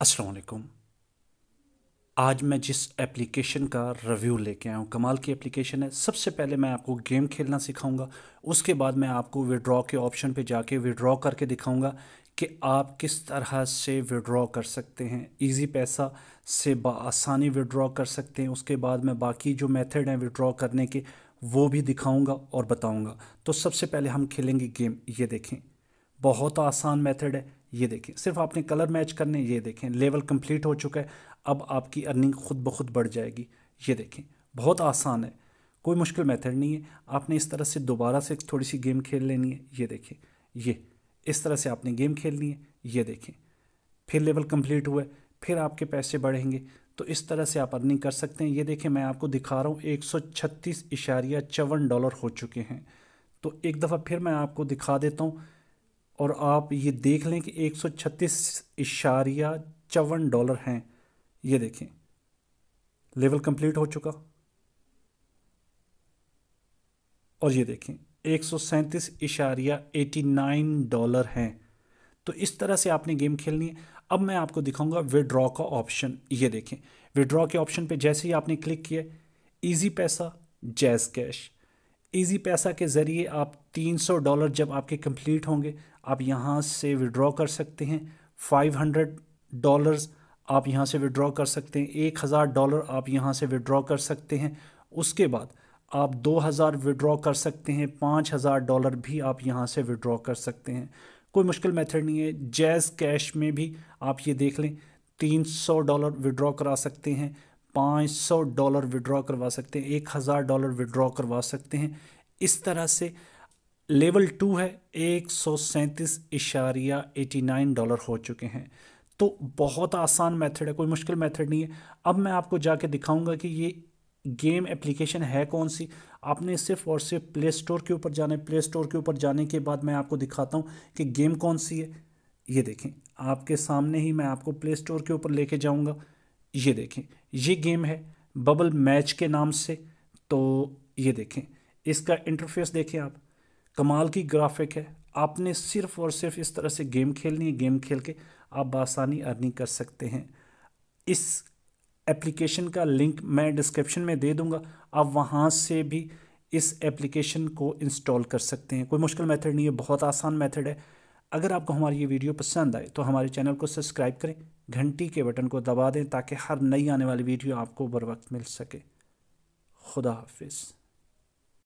असलकुम आज मैं जिस एप्लीकेशन का रिव्यू लेके आया हूँ कमाल की एप्लीकेशन है सबसे पहले मैं आपको गेम खेलना सिखाऊंगा उसके बाद मैं आपको विड्रॉ के ऑप्शन पे जाके विड्रॉ करके दिखाऊंगा कि आप किस तरह से विड्रॉ कर सकते हैं इजी पैसा से आसानी विड्रॉ कर सकते हैं उसके बाद मैं बाकी जो मेथड हैं विड्रॉ करने के वो भी दिखाऊँगा और बताऊँगा तो सबसे पहले हम खेलेंगे गेम ये देखें बहुत आसान मैथड है ये देखें सिर्फ आपने कलर मैच करने ये देखें लेवल कंप्लीट हो चुका है अब आपकी अर्निंग खुद ब खुद बढ़ जाएगी ये देखें बहुत आसान है कोई मुश्किल मेथड नहीं है आपने इस तरह से दोबारा से थोड़ी सी गेम खेल लेनी है ये देखें ये इस तरह से आपने गेम खेलनी है ये देखें फिर लेवल कम्प्लीट हुआ फिर आपके पैसे बढ़ेंगे तो इस तरह से आप अर्निंग कर सकते हैं ये देखें मैं आपको दिखा रहा हूँ एक सौ छत्तीस इशारिया चौवन डॉलर हो चुके हैं तो एक दफ़ा फिर मैं आपको दिखा देता हूँ और आप ये देख लें कि एक सौ छत्तीस इशारिया चौवन डॉलर हैं ये देखें लेवल कंप्लीट हो चुका और ये देखें एक सौ सैंतीस इशारिया एटी नाइन डॉलर हैं तो इस तरह से आपने गेम खेलनी है अब मैं आपको दिखाऊंगा विड्रॉ का ऑप्शन ये देखें विड्रॉ के ऑप्शन पे जैसे ही आपने क्लिक किया इजी पैसा जैज़ कैश इजी पैसा के ज़रिए आप 300 डॉलर जब आपके कंप्लीट होंगे आप यहाँ से विड्रॉ कर सकते हैं फाइव हंड्रेड डॉलर्स आप यहाँ से विड्रॉ कर सकते हैं एक हज़ार डॉलर आप यहाँ से विड्रॉ कर सकते हैं उसके बाद आप दो हज़ार विड्रॉ कर सकते हैं पाँच हज़ार डॉलर भी आप यहाँ से विड्रॉ कर सकते हैं कोई मुश्किल मेथड नहीं है जैज़ कैश में भी आप ये देख लें तीन सौ डॉलर विड्रॉ करा सकते हैं पाँच सौ डॉलर विड्रॉ करवा सकते हैं एक हज़ार डॉलर विड्रॉ करवा सकते हैं इस तरह से लेवल टू है एक सौ सैंतीस इशारिया एटी नाइन डॉलर हो चुके हैं तो बहुत आसान मेथड है कोई मुश्किल मेथड नहीं है अब मैं आपको जाके दिखाऊंगा कि ये गेम एप्लीकेशन है कौन सी आपने सिर्फ और सिर्फ प्ले स्टोर के ऊपर जाने प्ले स्टोर के ऊपर जाने के बाद मैं आपको दिखाता हूँ कि गेम कौन सी है ये देखें आपके सामने ही मैं आपको प्ले स्टोर के ऊपर लेके जाऊँगा ये देखें ये गेम है बबल मैच के नाम से तो ये देखें इसका इंटरफेस देखें आप कमाल की ग्राफिक है आपने सिर्फ और सिर्फ इस तरह से गेम खेलनी है गेम खेल के आप बासानी अर्निंग कर सकते हैं इस एप्लीकेशन का लिंक मैं डिस्क्रिप्शन में दे दूंगा आप वहाँ से भी इस एप्लीकेशन को इंस्टॉल कर सकते हैं कोई मुश्किल मेथड नहीं है बहुत आसान मेथड है अगर आपको हमारी ये वीडियो पसंद आए तो हमारे चैनल को सब्सक्राइब करें घंटी के बटन को दबा दें ताकि हर नई आने वाली वीडियो आपको बर वक्त मिल सके खुदा हाफिज़